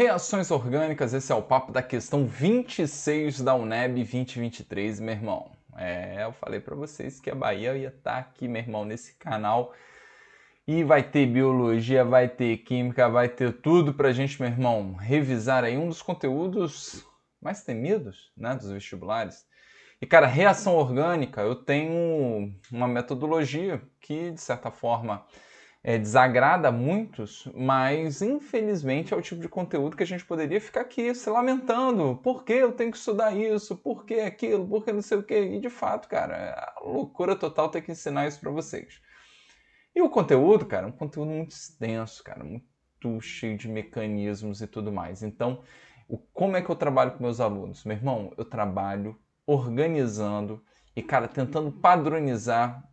Reações orgânicas, esse é o papo da questão 26 da UNEB 2023, meu irmão. É, eu falei para vocês que a Bahia ia estar tá aqui, meu irmão, nesse canal. E vai ter biologia, vai ter química, vai ter tudo pra gente, meu irmão, revisar aí um dos conteúdos mais temidos, né, dos vestibulares. E cara, reação orgânica, eu tenho uma metodologia que de certa forma é, desagrada a muitos, mas infelizmente é o tipo de conteúdo que a gente poderia ficar aqui se lamentando. Por que eu tenho que estudar isso? Por que aquilo? Por que não sei o que. E de fato, cara, é loucura total ter que ensinar isso para vocês. E o conteúdo, cara, é um conteúdo muito extenso, cara, muito cheio de mecanismos e tudo mais. Então, o, como é que eu trabalho com meus alunos? Meu irmão, eu trabalho organizando e, cara, tentando padronizar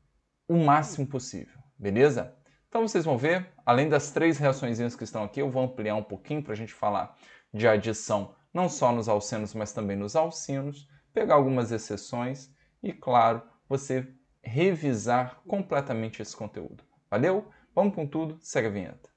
o máximo possível, beleza? Então vocês vão ver, além das três reações que estão aqui, eu vou ampliar um pouquinho para a gente falar de adição não só nos alcenos, mas também nos alcinos, pegar algumas exceções e, claro, você revisar completamente esse conteúdo. Valeu? Vamos com tudo, segue a vinheta.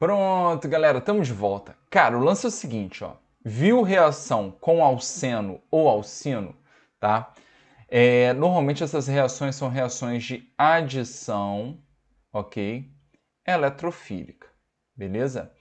Pronto, galera, estamos de volta. Cara, o lance é o seguinte, ó. Viu reação com alceno ou alcino, tá? É, normalmente essas reações são reações de adição, ok? Eletrofílica, beleza?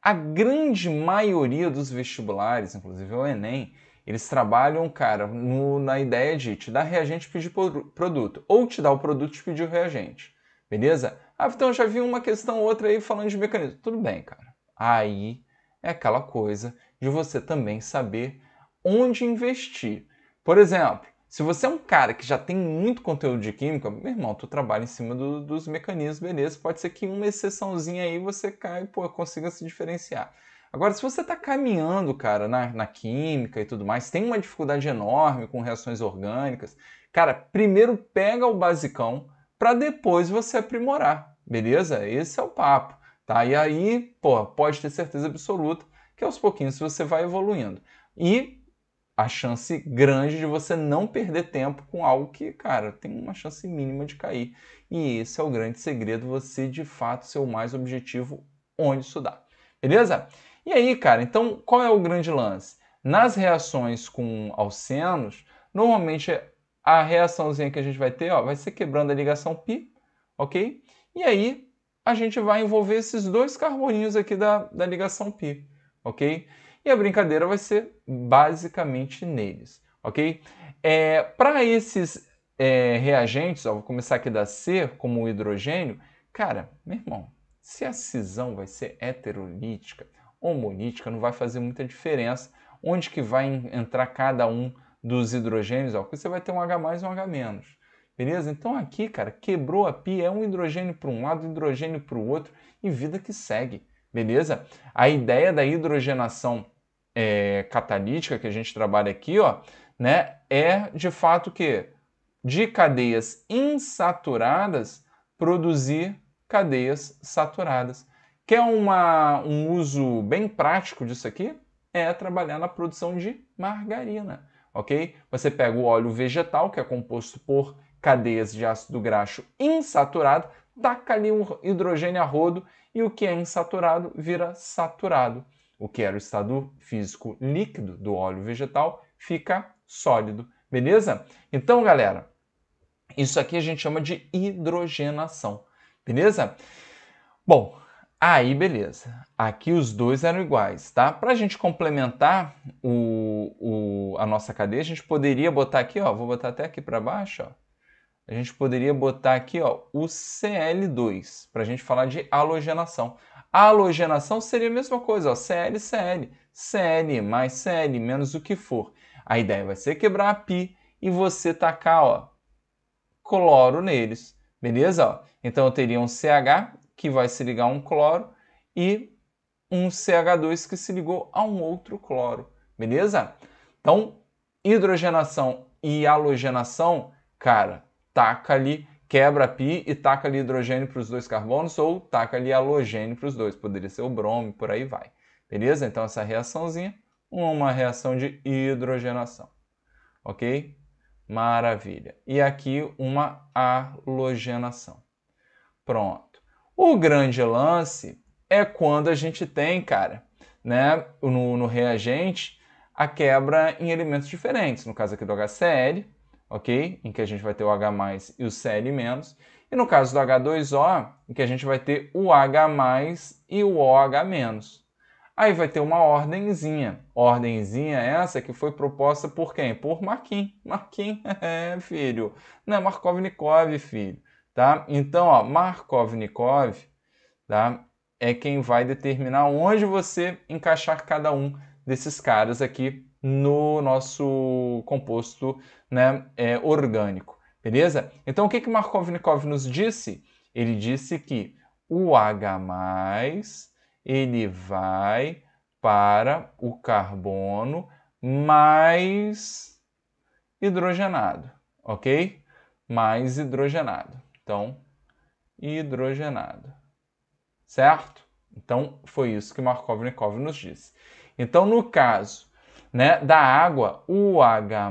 A grande maioria dos vestibulares, inclusive o Enem, eles trabalham, cara, no, na ideia de te dar reagente e pedir produto. Ou te dar o produto e pedir o reagente, beleza? Ah, então já vi uma questão outra aí falando de mecanismo. Tudo bem, cara. Aí é aquela coisa de você também saber onde investir. Por exemplo, se você é um cara que já tem muito conteúdo de química, meu irmão, tu trabalha em cima do, dos mecanismos, beleza. Pode ser que uma exceçãozinha aí você cai, pô, consiga se diferenciar. Agora, se você está caminhando, cara, na, na, química e tudo mais, tem uma dificuldade enorme com reações orgânicas, cara, primeiro pega o basicão para depois você aprimorar. Beleza? Esse é o papo, tá? E aí, pô, pode ter certeza absoluta que aos pouquinhos você vai evoluindo. E a chance grande de você não perder tempo com algo que, cara, tem uma chance mínima de cair. E esse é o grande segredo, você de fato ser o mais objetivo onde estudar. Beleza? E aí, cara, então qual é o grande lance? Nas reações com alcenos, normalmente a reaçãozinha que a gente vai ter ó, vai ser quebrando a ligação π, ok? E aí a gente vai envolver esses dois carboninhos aqui da, da ligação π, ok? E a brincadeira vai ser basicamente neles, ok? É, Para esses é, reagentes, ó, vou começar aqui da C, como o hidrogênio, cara, meu irmão, se a cisão vai ser heterolítica, monítica, não vai fazer muita diferença onde que vai entrar cada um dos hidrogênios, ó, porque você vai ter um H+, e um H-. Beleza? Então aqui, cara, quebrou a pia, é um hidrogênio para um lado, hidrogênio para o outro e vida que segue. Beleza? A ideia da hidrogenação é, catalítica que a gente trabalha aqui, ó, né, é de fato que de cadeias insaturadas produzir cadeias saturadas. Quer uma, um uso bem prático disso aqui? É trabalhar na produção de margarina, ok? Você pega o óleo vegetal, que é composto por cadeias de ácido graxo insaturado, taca ali um hidrogênio a rodo e o que é insaturado vira saturado. O que era o estado físico líquido do óleo vegetal fica sólido, beleza? Então, galera, isso aqui a gente chama de hidrogenação, beleza? Bom, aí beleza. Aqui os dois eram iguais, tá? Para a gente complementar o, o, a nossa cadeia, a gente poderia botar aqui, ó, vou botar até aqui para baixo, ó a gente poderia botar aqui ó, o Cl2, para a gente falar de halogenação. A halogenação seria a mesma coisa, ó, Cl, Cl, Cl mais Cl, menos o que for. A ideia vai ser quebrar a pi e você tacar ó, cloro neles, beleza? Ó, então eu teria um CH que vai se ligar a um cloro e um CH2 que se ligou a um outro cloro, beleza? Então, hidrogenação e halogenação, cara, taca ali, quebra pi e taca ali hidrogênio para os dois carbonos ou taca ali halogênio para os dois. Poderia ser o bromo por aí vai. Beleza? Então essa reaçãozinha, uma reação de hidrogenação. Ok? Maravilha. E aqui uma halogenação. Pronto. O grande lance é quando a gente tem, cara, né, no, no reagente, a quebra em elementos diferentes. No caso aqui do HCl, ok? Em que a gente vai ter o H e o Cl-. E no caso do H2O, em que a gente vai ter o H e o OH-. Aí vai ter uma ordenzinha. Ordenzinha é essa que foi proposta por quem? Por Marquinhos. Marquinhos, é, filho. Não é Markovnikov, filho. Tá? Então, ó, Markovnikov tá? é quem vai determinar onde você encaixar cada um desses caras aqui no nosso o composto né, é, orgânico. Beleza? Então, o que, que Markovnikov nos disse? Ele disse que o H+, ele vai para o carbono mais hidrogenado, ok? Mais hidrogenado. Então, hidrogenado, certo? Então, foi isso que Markovnikov nos disse. Então, no caso né, da água, o H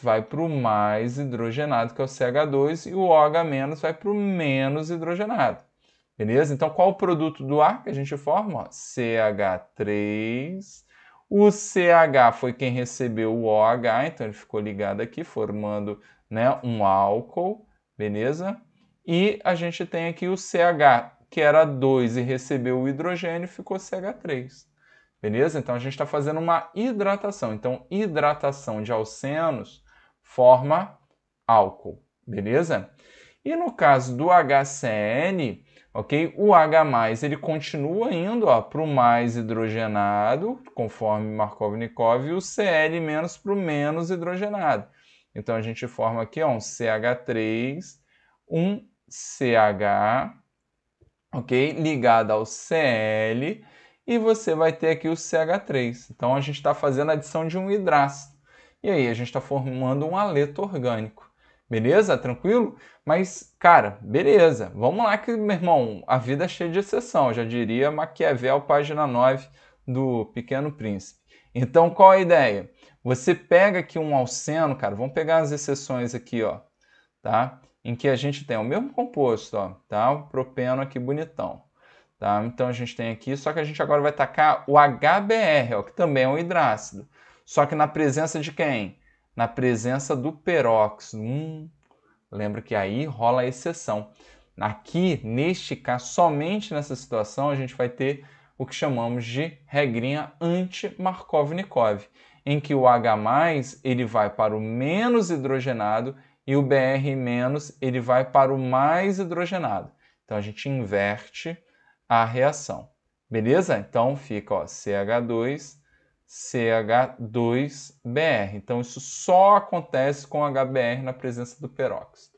vai para o mais hidrogenado, que é o CH2, e o OH- vai para o menos hidrogenado. Beleza? Então, qual o produto do ar que a gente forma? Ó, CH3. O CH foi quem recebeu o OH, então ele ficou ligado aqui, formando né, um álcool. Beleza? E a gente tem aqui o CH, que era 2 e recebeu o hidrogênio, ficou CH3. Beleza? Então a gente está fazendo uma hidratação. Então, hidratação de alcenos forma álcool. Beleza? E no caso do HCN, ok? O H+, ele continua indo para o mais hidrogenado, conforme Markovnikov, e o Cl- para o menos hidrogenado. Então, a gente forma aqui ó, um CH3, um CH, ok? Ligado ao Cl e você vai ter aqui o CH3. Então a gente está fazendo a adição de um hidrácido. E aí a gente está formando um aleto orgânico. Beleza? Tranquilo? Mas, cara, beleza. Vamos lá que, meu irmão, a vida é cheia de exceção. Eu já diria Maquiavel, página 9 do Pequeno Príncipe. Então, qual a ideia? Você pega aqui um alceno, cara, vamos pegar as exceções aqui, ó, tá? Em que a gente tem o mesmo composto, ó, tá? O propeno aqui bonitão. Tá? Então a gente tem aqui, só que a gente agora vai tacar o HBr, ó, que também é um hidrácido. Só que na presença de quem? Na presença do peróxido. Hum, lembra que aí rola a exceção. Aqui, neste caso, somente nessa situação, a gente vai ter o que chamamos de regrinha anti markovnikov em que o H+, ele vai para o menos hidrogenado e o Br- ele vai para o mais hidrogenado. Então a gente inverte a reação. Beleza? Então fica ó, CH2, CH2Br. Então isso só acontece com HBr na presença do peróxido.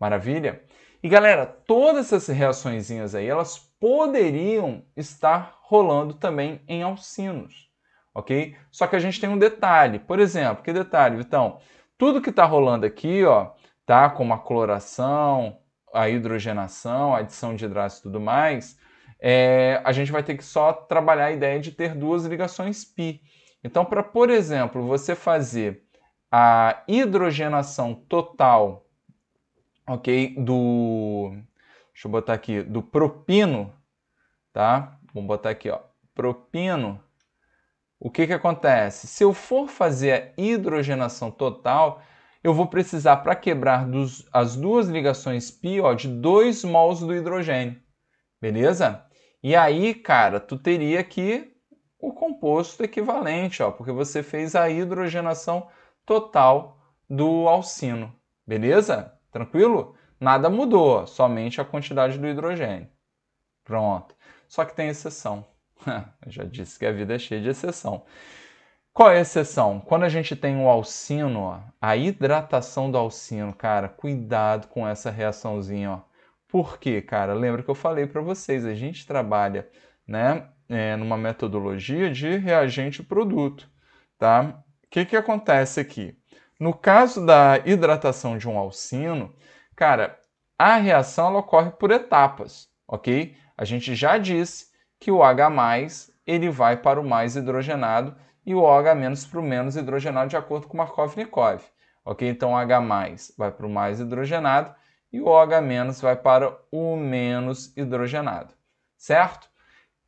Maravilha? E galera, todas essas reaçõezinhas aí, elas poderiam estar rolando também em alcinos, ok? Só que a gente tem um detalhe, por exemplo, que detalhe, Vitão? Tudo que está rolando aqui, ó, tá? Como a cloração, a hidrogenação, a adição de hidratos e tudo mais, é, a gente vai ter que só trabalhar a ideia de ter duas ligações pi. Então, para, por exemplo, você fazer a hidrogenação total, ok, do... Deixa eu botar aqui, do propino, tá? Vamos botar aqui, ó, propino. O que que acontece? Se eu for fazer a hidrogenação total, eu vou precisar, para quebrar dos, as duas ligações pi, ó, de 2 mols do hidrogênio, beleza? E aí, cara, tu teria aqui o composto equivalente, ó, porque você fez a hidrogenação total do alcino. Beleza? Tranquilo? Nada mudou, somente a quantidade do hidrogênio. Pronto. Só que tem exceção. Eu já disse que a vida é cheia de exceção. Qual é a exceção? Quando a gente tem o alcino, ó, a hidratação do alcino, cara, cuidado com essa reaçãozinha, ó. Porque, cara, lembra que eu falei para vocês, a gente trabalha né, é, numa metodologia de reagente produto. Tá? O que, que acontece aqui? No caso da hidratação de um alcino, cara, a reação ela ocorre por etapas, ok? A gente já disse que o H+, ele vai para o mais hidrogenado e o OH- para o menos hidrogenado de acordo com Markov-Nikov, ok? Então, o H+, vai para o mais hidrogenado e o OH- vai para o menos hidrogenado, certo?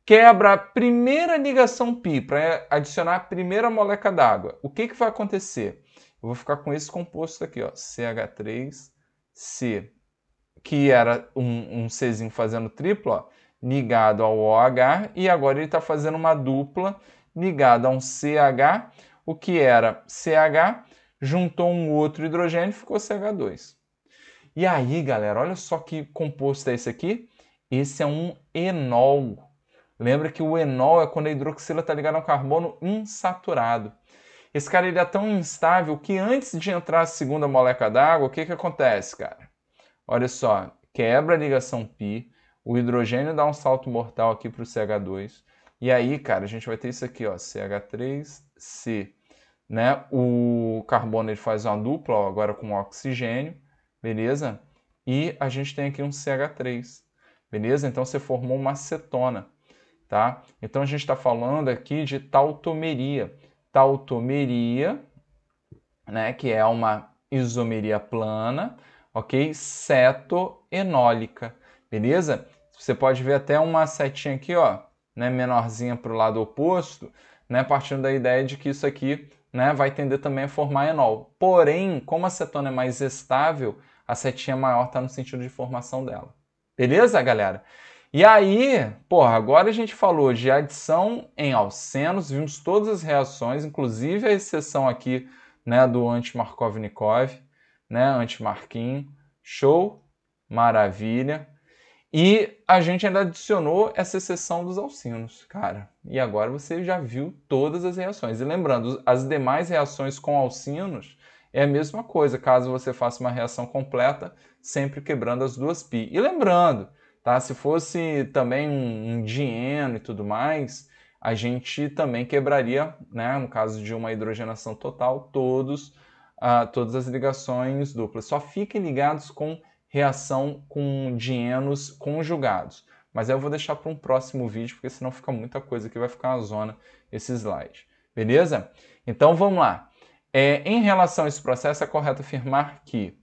Quebra a primeira ligação pi para adicionar a primeira moleca d'água. O que, que vai acontecer? Eu vou ficar com esse composto aqui, ó, CH3C, que era um, um Czinho fazendo triplo, ó, ligado ao OH, e agora ele está fazendo uma dupla ligada a um CH, o que era CH, juntou um outro hidrogênio e ficou CH2. E aí, galera, olha só que composto é esse aqui. Esse é um enol. Lembra que o enol é quando a hidroxila está ligada a um carbono insaturado. Esse cara ele é tão instável que antes de entrar a segunda molécula d'água, o que, que acontece, cara? Olha só, quebra a ligação pi, o hidrogênio dá um salto mortal aqui para o CH2. E aí, cara, a gente vai ter isso aqui, ó, CH3C. Né? O carbono ele faz uma dupla ó, agora com oxigênio beleza? E a gente tem aqui um CH3, beleza? Então você formou uma acetona, tá? Então a gente está falando aqui de tautomeria. Tautomeria, né, que é uma isomeria plana, ok? Cetoenólica, beleza? Você pode ver até uma setinha aqui, ó, né, menorzinha para o lado oposto, né, partindo da ideia de que isso aqui né, vai tender também a formar enol. Porém, como a cetona é mais estável, a setinha maior está no sentido de formação dela. Beleza, galera? E aí, porra, agora a gente falou de adição em alcenos, vimos todas as reações, inclusive a exceção aqui né, do anti-Markovnikov, né, anti-Marquinho. Show, maravilha. E a gente ainda adicionou essa exceção dos alcinos, cara. E agora você já viu todas as reações. E lembrando, as demais reações com alcinos é a mesma coisa caso você faça uma reação completa, sempre quebrando as duas pi. E lembrando, tá? Se fosse também um, um dieno e tudo mais, a gente também quebraria, né? No caso de uma hidrogenação total, todos, uh, todas as ligações duplas. Só fiquem ligados com reação com dienos conjugados. Mas eu vou deixar para um próximo vídeo, porque senão fica muita coisa que vai ficar na zona esse slide. Beleza? Então vamos lá. É, em relação a esse processo, é correto afirmar que,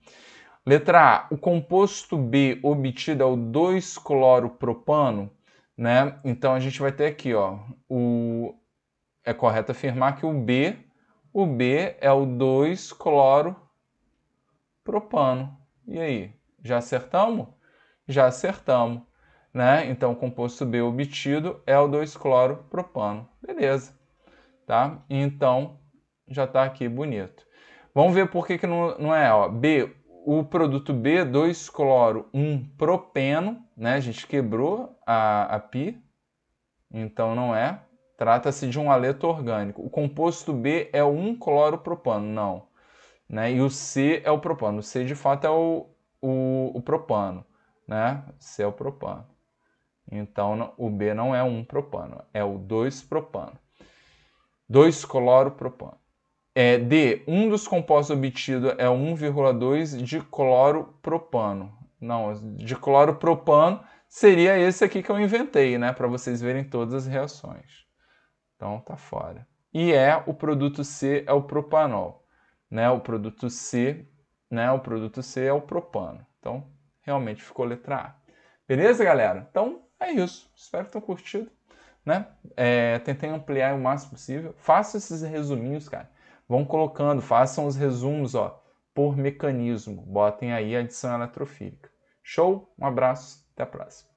letra A, o composto B obtido é o 2-cloropropano, né? Então a gente vai ter aqui, ó, o... é correto afirmar que o B, o B é o 2-cloropropano. E aí, já acertamos? Já acertamos, né? Então o composto B obtido é o 2-cloropropano. Beleza, tá? Então já está aqui bonito. Vamos ver por que, que não, não é. Ó. B, o produto B, 2-cloro-1-propeno, né? A gente quebrou a, a pi, então não é. Trata-se de um aleto orgânico. O composto B é o 1-cloropropano, não. Né? E o C é o propano. O C, de fato, é o, o, o propano, né? C é o propano. Então, o B não é um propano, é o 2-propano. 2 cloro propano. É, D. Um dos compostos obtidos é 1,2 de cloropropano. Não, de cloropropano seria esse aqui que eu inventei, né? Para vocês verem todas as reações. Então tá fora. E é o produto C é o propanol, né? O produto C, né? O produto C é o propano. Então realmente ficou letra A. Beleza, galera? Então é isso. Espero que tenham curtido, né? É, tentei ampliar o máximo possível. Faça esses resuminhos, cara Vão colocando, façam os resumos ó, por mecanismo. Botem aí a adição eletrofílica. Show? Um abraço, até a próxima.